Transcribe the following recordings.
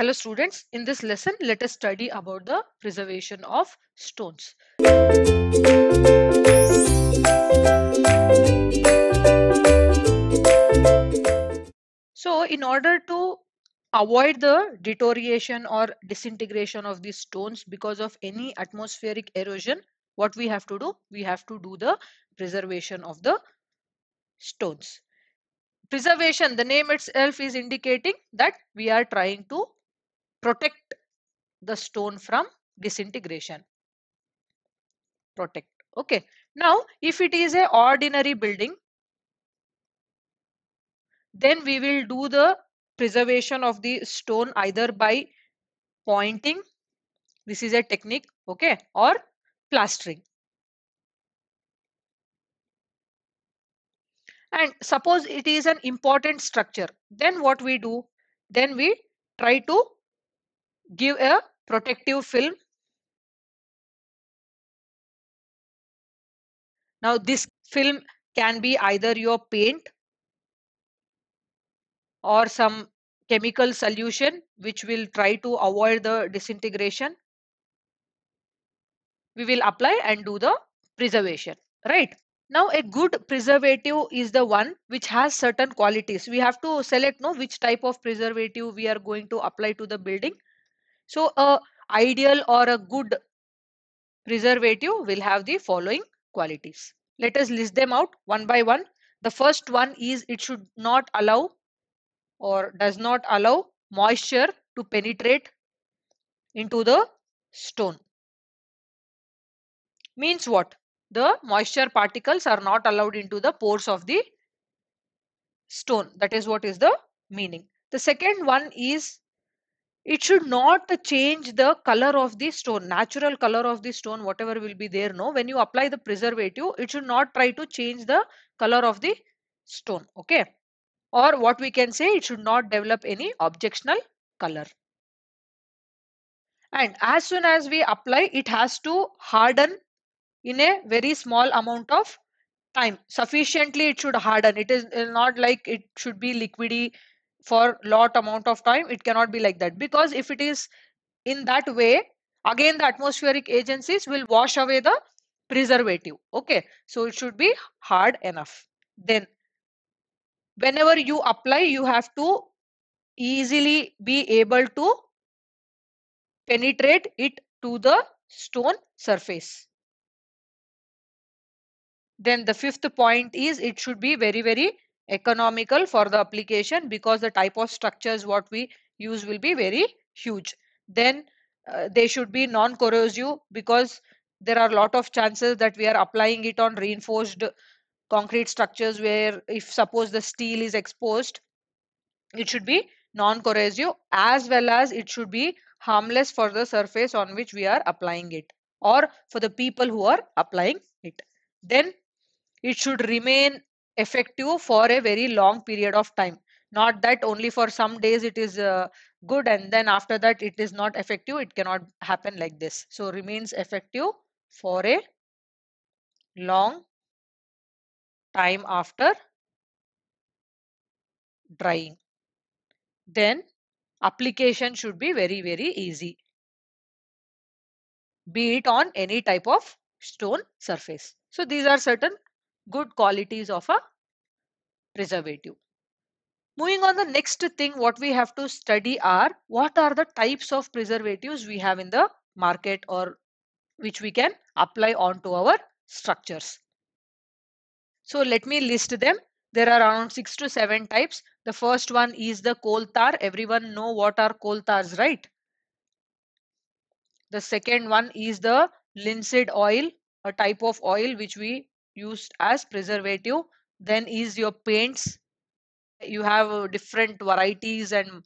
Hello students, in this lesson let us study about the preservation of stones. So in order to avoid the deterioration or disintegration of these stones because of any atmospheric erosion, what we have to do? We have to do the preservation of the stones. Preservation, the name itself is indicating that we are trying to protect the stone from disintegration protect okay now if it is a ordinary building then we will do the preservation of the stone either by pointing this is a technique okay or plastering and suppose it is an important structure then what we do then we try to give a protective film. Now this film can be either your paint or some chemical solution which will try to avoid the disintegration. We will apply and do the preservation, right? Now a good preservative is the one which has certain qualities. We have to select now which type of preservative we are going to apply to the building so a ideal or a good preservative will have the following qualities. Let us list them out one by one. The first one is it should not allow or does not allow moisture to penetrate into the stone. Means what? The moisture particles are not allowed into the pores of the stone. That is what is the meaning. The second one is it should not change the color of the stone natural color of the stone whatever will be there no when you apply the preservative it should not try to change the color of the stone okay or what we can say it should not develop any objectional color and as soon as we apply it has to harden in a very small amount of time sufficiently it should harden it is not like it should be liquidy for lot amount of time it cannot be like that because if it is in that way again the atmospheric agencies will wash away the preservative okay so it should be hard enough then whenever you apply you have to easily be able to penetrate it to the stone surface then the fifth point is it should be very very economical for the application because the type of structures what we use will be very huge then uh, they should be non corrosive because there are a lot of chances that we are applying it on reinforced concrete structures where if suppose the steel is exposed it should be non corrosive as well as it should be harmless for the surface on which we are applying it or for the people who are applying it then it should remain effective for a very long period of time not that only for some days it is uh, good and then after that it is not effective it cannot happen like this so remains effective for a long time after drying then application should be very very easy be it on any type of stone surface so these are certain good qualities of a preservative. Moving on the next thing what we have to study are what are the types of preservatives we have in the market or which we can apply onto our structures. So let me list them. There are around six to seven types. The first one is the coal tar. Everyone know what are coal tars, right? The second one is the linseed oil, a type of oil which we used as preservative then is your paints you have uh, different varieties and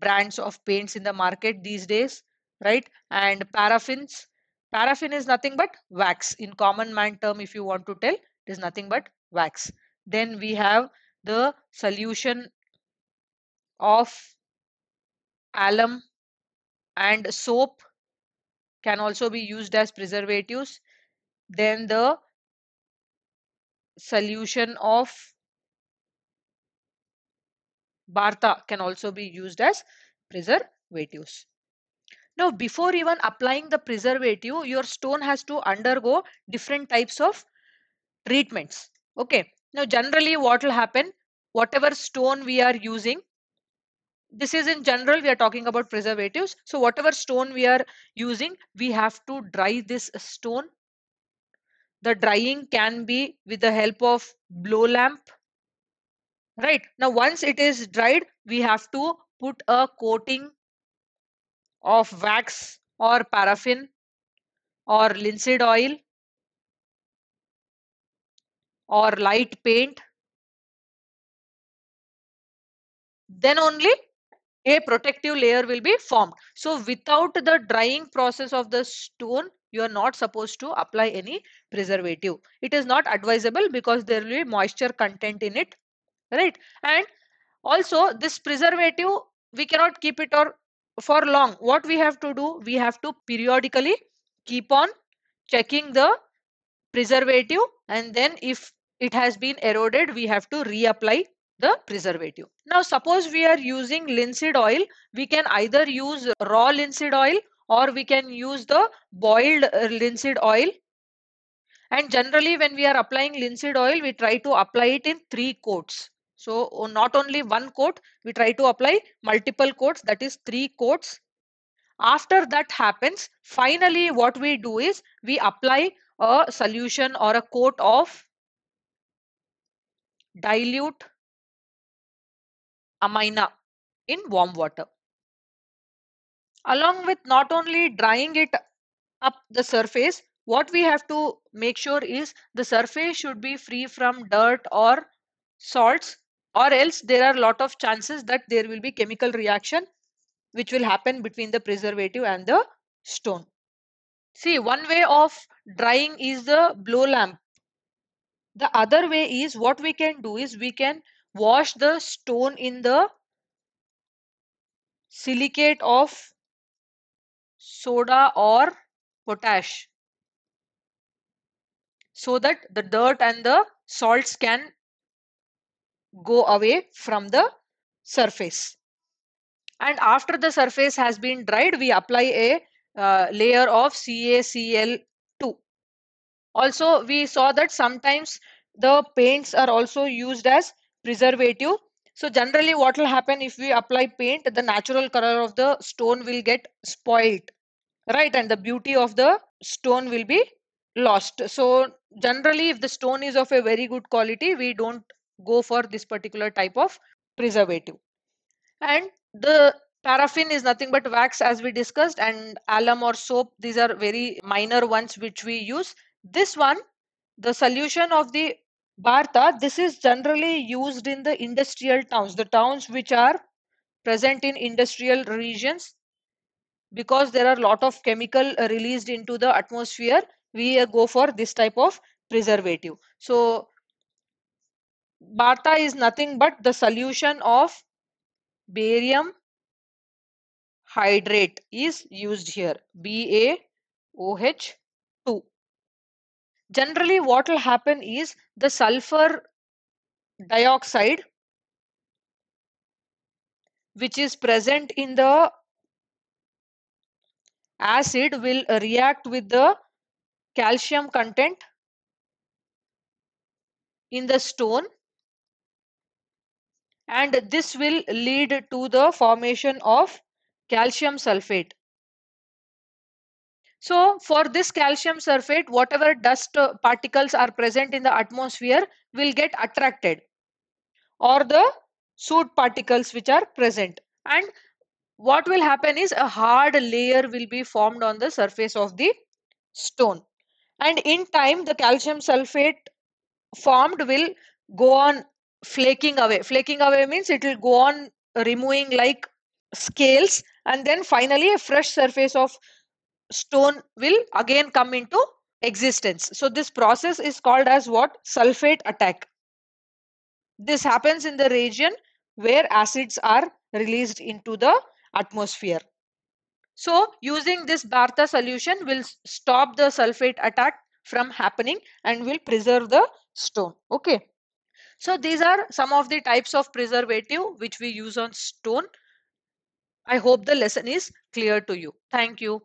brands of paints in the market these days right and paraffins paraffin is nothing but wax in common man term if you want to tell it is nothing but wax then we have the solution of alum and soap can also be used as preservatives then the solution of Bartha can also be used as preservatives. Now before even applying the preservative your stone has to undergo different types of treatments. Okay. Now generally what will happen whatever stone we are using this is in general we are talking about preservatives so whatever stone we are using we have to dry this stone the drying can be with the help of blow lamp right now once it is dried we have to put a coating of wax or paraffin or linseed oil or light paint then only a protective layer will be formed so without the drying process of the stone you are not supposed to apply any preservative. It is not advisable because there will be moisture content in it, right? And also this preservative, we cannot keep it or for long. What we have to do, we have to periodically keep on checking the preservative and then if it has been eroded, we have to reapply the preservative. Now suppose we are using linseed oil, we can either use raw linseed oil or we can use the boiled uh, linseed oil and generally when we are applying linseed oil we try to apply it in three coats so not only one coat we try to apply multiple coats that is three coats after that happens finally what we do is we apply a solution or a coat of dilute amina in warm water Along with not only drying it up the surface, what we have to make sure is the surface should be free from dirt or salts or else there are a lot of chances that there will be chemical reaction which will happen between the preservative and the stone. See, one way of drying is the blow lamp. The other way is what we can do is we can wash the stone in the silicate of soda or potash so that the dirt and the salts can go away from the surface and after the surface has been dried we apply a uh, layer of CaCl2 also we saw that sometimes the paints are also used as preservative so generally what will happen if we apply paint, the natural color of the stone will get spoiled, right? And the beauty of the stone will be lost. So generally if the stone is of a very good quality, we don't go for this particular type of preservative. And the paraffin is nothing but wax as we discussed and alum or soap. These are very minor ones which we use. This one, the solution of the Barta, this is generally used in the industrial towns, the towns which are present in industrial regions because there are a lot of chemical uh, released into the atmosphere we uh, go for this type of preservative so barta is nothing but the solution of barium hydrate is used here b a o h generally what will happen is the sulfur dioxide which is present in the acid will react with the calcium content in the stone and this will lead to the formation of calcium sulfate so for this calcium sulfate, whatever dust uh, particles are present in the atmosphere will get attracted or the soot particles which are present. And what will happen is a hard layer will be formed on the surface of the stone. And in time, the calcium sulfate formed will go on flaking away. Flaking away means it will go on removing like scales and then finally a fresh surface of stone will again come into existence. So this process is called as what? Sulfate attack. This happens in the region where acids are released into the atmosphere. So using this Bartha solution will stop the sulfate attack from happening and will preserve the stone. Okay. So these are some of the types of preservative which we use on stone. I hope the lesson is clear to you. Thank you.